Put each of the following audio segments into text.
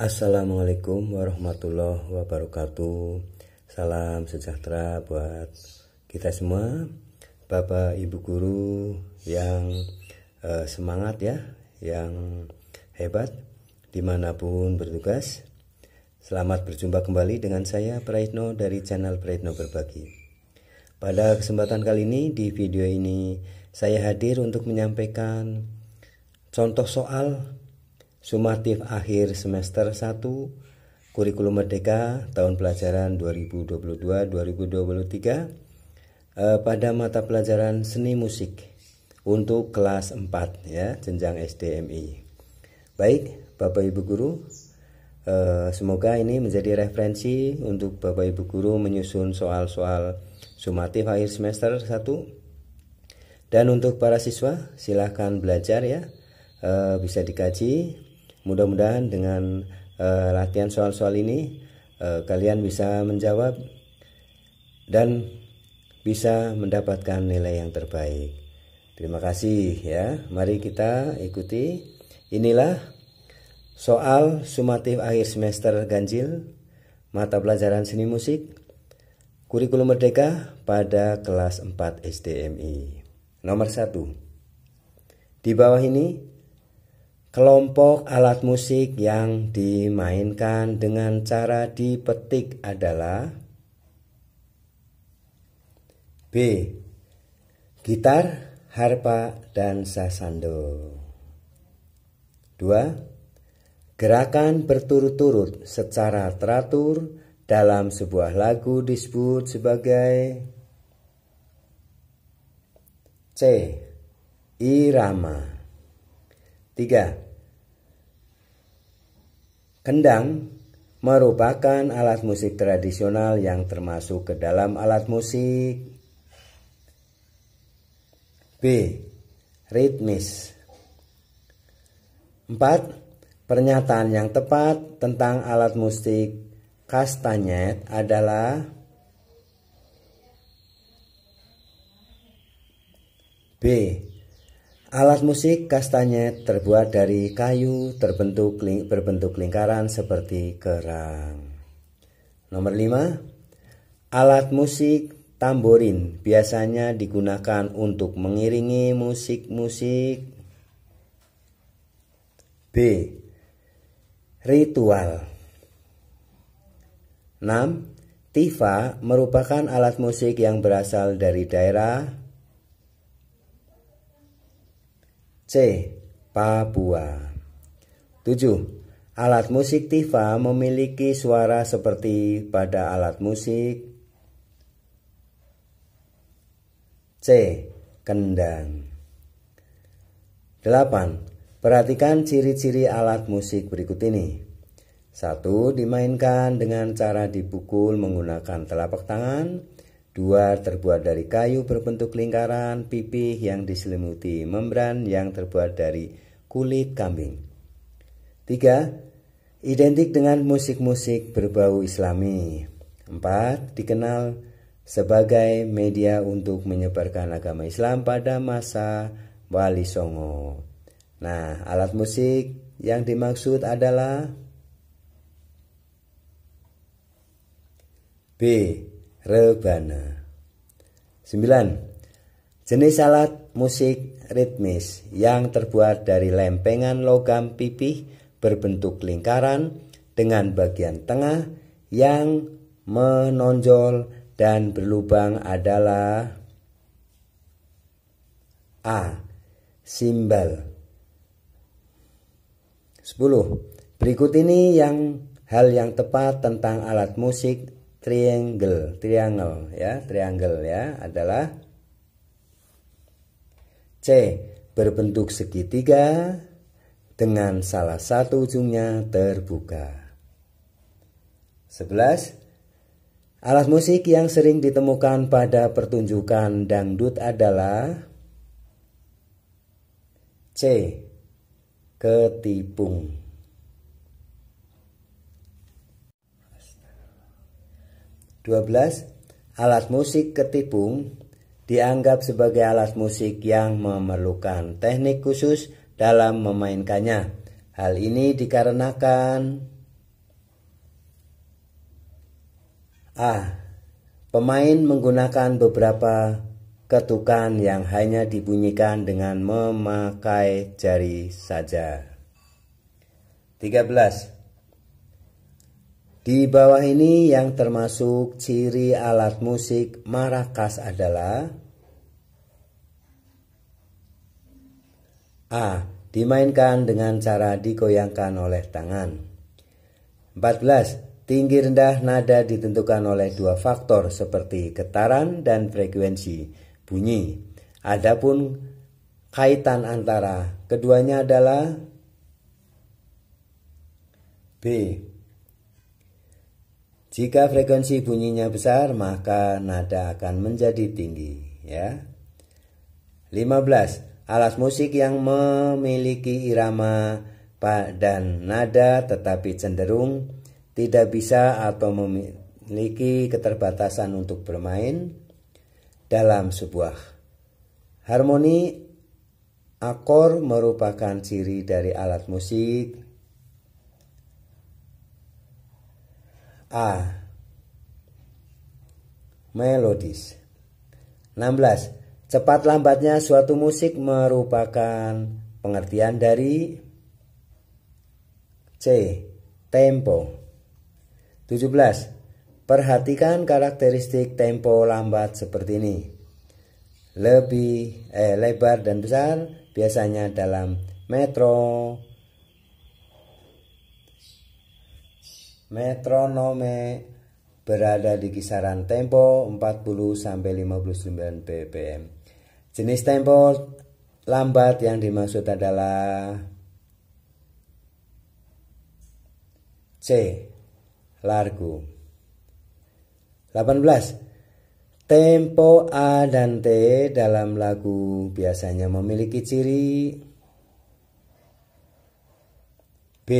Assalamualaikum warahmatullahi wabarakatuh Salam sejahtera buat kita semua Bapak Ibu Guru yang eh, semangat ya Yang hebat dimanapun bertugas Selamat berjumpa kembali dengan saya Praitno dari channel Praitno Berbagi Pada kesempatan kali ini di video ini Saya hadir untuk menyampaikan contoh soal Sumatif akhir semester 1 Kurikulum Merdeka tahun pelajaran 2022-2023 eh, pada mata pelajaran seni musik untuk kelas 4 ya jenjang SDMI. Baik, Bapak Ibu guru, eh, semoga ini menjadi referensi untuk Bapak Ibu guru menyusun soal-soal sumatif akhir semester 1. Dan untuk para siswa silahkan belajar ya. Eh, bisa dikaji Mudah-mudahan dengan uh, latihan soal-soal ini uh, kalian bisa menjawab dan bisa mendapatkan nilai yang terbaik. Terima kasih ya. Mari kita ikuti. Inilah soal sumatif akhir semester ganjil mata pelajaran seni musik kurikulum merdeka pada kelas 4 SDMI. Nomor 1. Di bawah ini Kelompok alat musik yang dimainkan dengan cara dipetik adalah B. Gitar, harpa, dan sasando. 2. Gerakan berturut-turut secara teratur dalam sebuah lagu disebut sebagai C. Irama Tiga, kendang merupakan alat musik tradisional yang termasuk ke dalam alat musik. B. Ritmis. 4. Pernyataan yang tepat tentang alat musik kastanyet adalah B. Alat musik kastanya terbuat dari kayu terbentuk berbentuk lingkaran seperti kerang. Nomor 5. Alat musik tamborin biasanya digunakan untuk mengiringi musik-musik. B. Ritual 6. Tifa merupakan alat musik yang berasal dari daerah C. Papua 7. Alat musik tifa memiliki suara seperti pada alat musik C. Kendang 8. Perhatikan ciri-ciri alat musik berikut ini. 1. Dimainkan dengan cara dipukul menggunakan telapak tangan. Dua terbuat dari kayu berbentuk lingkaran, pipih yang diselimuti membran yang terbuat dari kulit kambing. Tiga, identik dengan musik-musik berbau islami. Empat, dikenal sebagai media untuk menyebarkan agama Islam pada masa Wali Songo. Nah, alat musik yang dimaksud adalah B rebana. 9. Jenis alat musik ritmis yang terbuat dari lempengan logam pipih berbentuk lingkaran dengan bagian tengah yang menonjol dan berlubang adalah A. Simbal 10. Berikut ini yang hal yang tepat tentang alat musik triangle, triangle ya, triangle ya adalah C. Berbentuk segitiga dengan salah satu ujungnya terbuka. 11. Alat musik yang sering ditemukan pada pertunjukan dangdut adalah C. Ketipung. 12. Alat musik ketipung dianggap sebagai alat musik yang memerlukan teknik khusus dalam memainkannya. Hal ini dikarenakan A. Pemain menggunakan beberapa ketukan yang hanya dibunyikan dengan memakai jari saja. 13. Di bawah ini yang termasuk ciri alat musik marakas adalah A. Dimainkan dengan cara dikoyangkan oleh tangan 14. Tinggi rendah nada ditentukan oleh dua faktor seperti getaran dan frekuensi bunyi Adapun kaitan antara keduanya adalah B jika frekuensi bunyinya besar, maka nada akan menjadi tinggi, ya. 15. Alas musik yang memiliki irama dan nada tetapi cenderung tidak bisa atau memiliki keterbatasan untuk bermain dalam sebuah harmoni akor merupakan ciri dari alat musik A. Melodis 16. Cepat lambatnya suatu musik merupakan pengertian dari C. Tempo 17. Perhatikan karakteristik tempo lambat seperti ini. Lebih eh, lebar dan besar biasanya dalam metro metronome berada di kisaran tempo 40 sampai 59 bpm. Jenis tempo lambat yang dimaksud adalah C. Largo 18. Tempo A dan T dalam lagu biasanya memiliki ciri B.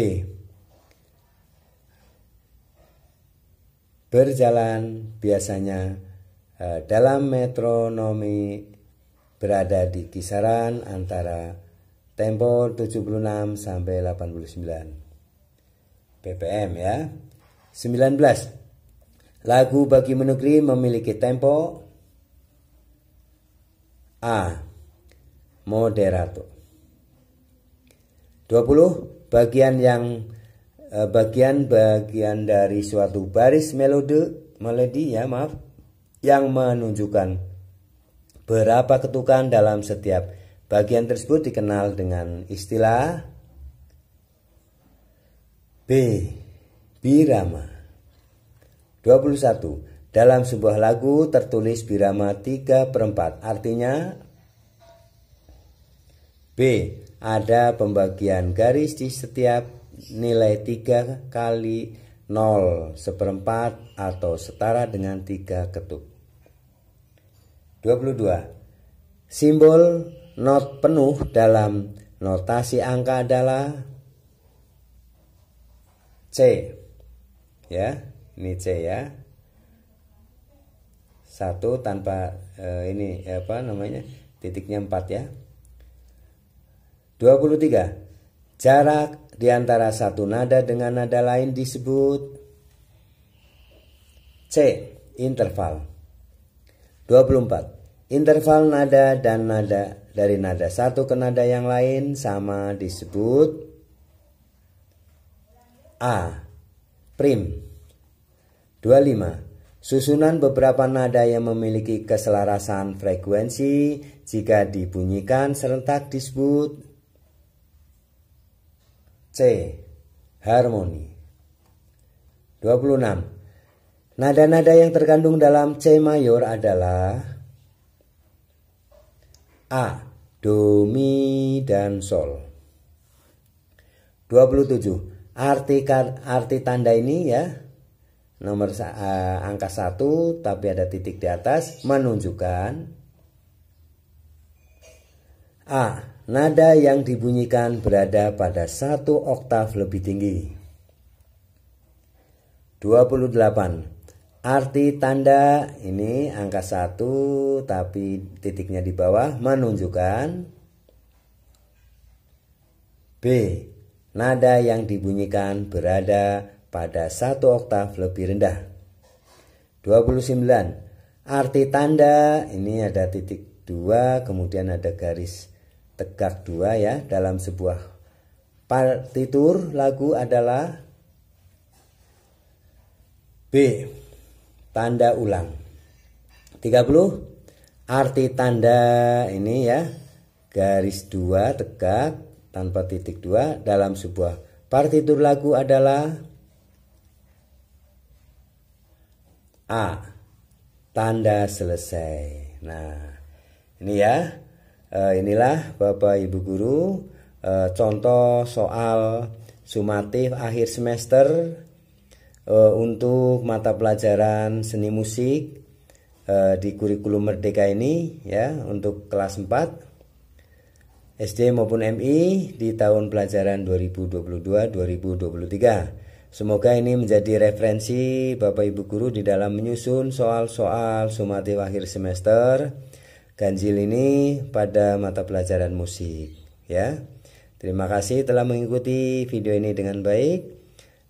berjalan biasanya eh, dalam metronomi berada di kisaran antara tempo 76 sampai 89 BPM ya. 19. Lagu bagi menegri memiliki tempo A. Moderato. 20. Bagian yang bagian-bagian eh, dari suatu baris melode melodi ya maaf yang menunjukkan berapa ketukan dalam setiap bagian tersebut dikenal dengan istilah B birama 21 dalam sebuah lagu tertulis birama 3 per 4 artinya B ada pembagian garis di setiap nilai 3 kali 0 seperempat atau setara dengan 3 ketuk. 22. Simbol not penuh dalam notasi angka adalah C. Ya, ini C ya. Satu tanpa eh, ini apa namanya? titiknya 4 ya. 23. Jarak di antara satu nada dengan nada lain disebut C. Interval 24. Interval nada dan nada dari nada satu ke nada yang lain sama disebut A. Prim 25. Susunan beberapa nada yang memiliki keselarasan frekuensi jika dibunyikan serentak disebut C. Harmoni 26. Nada-nada yang terkandung dalam C mayor adalah A. Do, Mi, dan Sol 27. Arti, kan, arti tanda ini ya Nomor uh, angka 1 tapi ada titik di atas menunjukkan A. Nada yang dibunyikan berada pada satu oktav lebih tinggi. 28. Arti tanda ini angka 1 tapi titiknya di bawah menunjukkan B. Nada yang dibunyikan berada pada satu oktav lebih rendah. 29. Arti tanda ini ada titik 2 kemudian ada garis tegak dua ya dalam sebuah partitur lagu adalah B. Tanda ulang 30 arti tanda ini ya garis dua tegak tanpa titik dua dalam sebuah partitur lagu adalah A. Tanda selesai. Nah, ini ya. Eh, inilah Bapak Ibu guru eh, contoh soal sumatif akhir semester eh, untuk mata pelajaran seni musik di kurikulum merdeka ini ya untuk kelas 4 SD maupun MI di tahun pelajaran 2022-2023. Semoga ini menjadi referensi Bapak Ibu guru di dalam menyusun soal-soal sumatif akhir semester ganjil ini pada mata pelajaran musik ya. Terima kasih telah mengikuti video ini dengan baik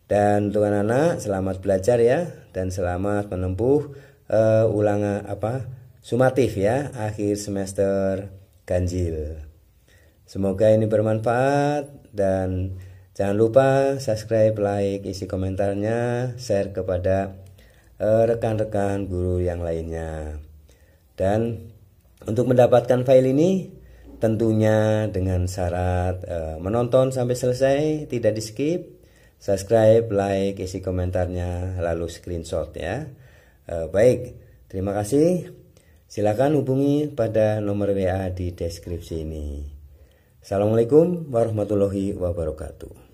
dan untuk anak-anak selamat belajar ya dan selamat menempuh uh, eh, ulangan apa sumatif ya akhir semester ganjil. Semoga ini bermanfaat dan jangan lupa subscribe, like, isi komentarnya, share kepada eh, rekan-rekan uh, guru yang lainnya. Dan untuk mendapatkan file ini tentunya dengan syarat uh, menonton sampai selesai, tidak di skip, subscribe, like, isi komentarnya, lalu screenshot ya. Uh, baik, terima kasih. Silakan hubungi pada nomor WA di deskripsi ini. Assalamualaikum warahmatullahi wabarakatuh.